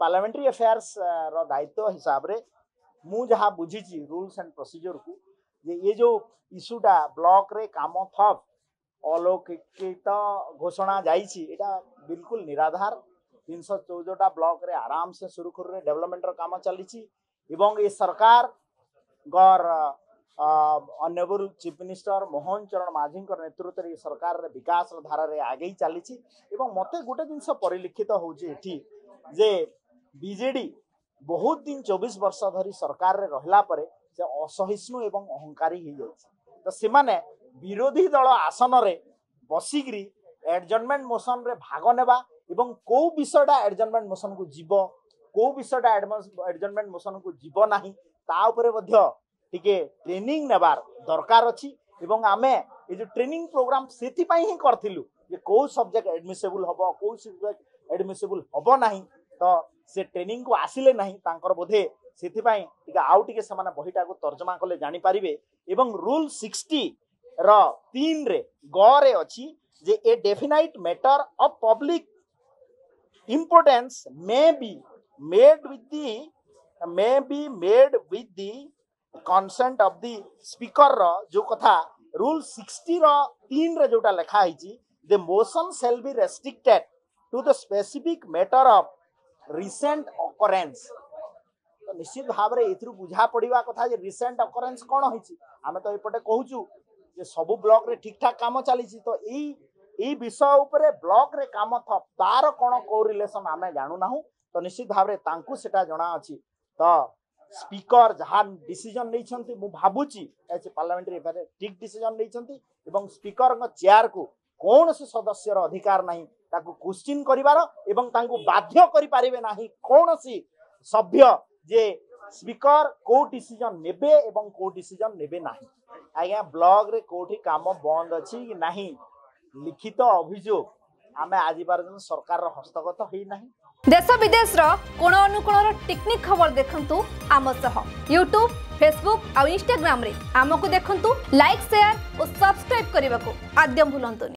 parliamentary affairs रायित्व हिसाब से मुझ बुझी रूल्स एंड प्रोसीजर को ये जो इश्यूटा ब्लक कम थप अलौकिकित घोषणा जाटा बिल्कुल निराधार तीन सौ चौदहटा ब्लक आराम से सुरखुरी डेवलपमेंटर काम चली ये सरकार गर अन्यवर चीफ मिनिस्टर मोहन चरण माझी नेतृत्व ये सरकार विकास धारा आगे चली मत गोटे जिनस पर हूँ जे ବିଜେଡି ବହୁତ ଦିନ ଚବିଶ ବର୍ଷ ଧରି ସରକାରରେ ରହିଲା ପରେ ସେ ଅସହିଷ୍ଣୁ ଏବଂ ଅହଙ୍କାରୀ ହେଇଯାଇଛି ତ ସେମାନେ ବିରୋଧୀ ଦଳ ଆସନରେ ବସିକିରି ଆଡ଼ଜର୍ଣ୍ଣମେଣ୍ଟ ମୋସନରେ ଭାଗ ନେବା ଏବଂ କେଉଁ ବିଷୟଟା ଆଡ଼ଜର୍ଣ୍ଣମେଣ୍ଟ ମୋସନକୁ ଯିବ କେଉଁ ବିଷୟଟା ଆଡ଼ଜର୍ଣ୍ଣମେଣ୍ଟ ମୋସନକୁ ଯିବ ନାହିଁ ତା ଉପରେ ମଧ୍ୟ ଟିକେ ଟ୍ରେନିଂ ନେବାର ଦରକାର ଅଛି ଏବଂ ଆମେ ଏ ଯେଉଁ ଟ୍ରେନିଂ ପ୍ରୋଗ୍ରାମ ସେଥିପାଇଁ ହିଁ କରିଥିଲୁ ଯେ କେଉଁ ସବଜେକ୍ଟ ଆଡ଼ମିସେବୁଲ୍ ହେବ କେଉଁ ସବଜେକ୍ଟ ଆଡ଼ମିସେବୁଲ୍ ହେବ ନାହିଁ ତ ସେ ଟ୍ରେନିଂକୁ ଆସିଲେ ନାହିଁ ତାଙ୍କର ବୋଧେ ସେଥିପାଇଁ ଟିକେ ଆଉ ଟିକେ ସେମାନେ ବହିଟାକୁ ତର୍ଜମା କଲେ ଜାଣିପାରିବେ ଏବଂ ରୁଲ୍ ସିକ୍ସଟିର ତିନିରେ ଗରେ ଅଛି ଯେ a definite matter of public importance may be made with the may be made with the consent of the ସ୍ପିକରର ଯେଉଁ କଥା ରୁଲ୍ ସିକ୍ସଟିର ତିନିରେ ଯେଉଁଟା ଲେଖା ହେଇଛି the motion shall be restricted to the specific matter of recent occurrence ତ ନିଶ୍ଚିତ ଭାବରେ ଏଥିରୁ ବୁଝା ପଡ଼ିବା କଥା ଯେ ରିସେଣ୍ଟ ଅକରେନ୍ସ କ'ଣ ହେଇଛି ଆମେ ତ ଏପଟେ କହୁଛୁ ଯେ ସବୁ ବ୍ଲକରେ ଠିକ୍ଠାକ୍ କାମ ଚାଲିଛି ତ ଏଇ ଏଇ ବିଷୟ ଉପରେ ବ୍ଲକରେ କାମ ଥ ତାର କ'ଣ କେଉଁ ରିଲେସନ୍ ଆମେ ଜାଣୁନାହୁଁ ତ ନିଶ୍ଚିତ ଭାବରେ ତାଙ୍କୁ ସେଟା ଜଣା ଅଛି ତ ସ୍ପିକର ଯାହା ଡିସିଜନ ନେଇଛନ୍ତି ମୁଁ ଭାବୁଛି ପାର୍ଲାମେଣ୍ଟରେ ଠିକ୍ ଡିସିଜନ ନେଇଛନ୍ତି ଏବଂ ସ୍ପିକରଙ୍କ ଚେୟାରକୁ କୌଣସି ସଦସ୍ୟର ଅଧିକାର ନାହିଁ ତାକୁ କୋଶ୍ଚିନ୍ କରିବାର ଏବଂ ତାଙ୍କୁ ବାଧ୍ୟ କରିପାରିବେ ନାହିଁ କୌଣସି ସଭ୍ୟ ଯେ ସ୍ପିକର କେଉଁ ଡିସିଜନ ନେବେ ଏବଂ କେଉଁ ଡିସିଜନ ନେବେ ନାହିଁ ଆଜ୍ଞା ବ୍ଲକରେ କେଉଁଠି କାମ ବନ୍ଦ ଅଛି କି ନାହିଁ লিখিত অভিযোগ আমি আজ পর্যন্ত সরকার হস্তগত হই না দেশ বিদেশ কোণ অনুকোণ টিকনিক খবর দেখন্তু আম সহ ফেসবুক আ ইনস্টাগ্রামে আমাকে দেখন্তু লাইক শেয়ার ও সবসক্রাইব করা আদ্য ভুলন্তুনি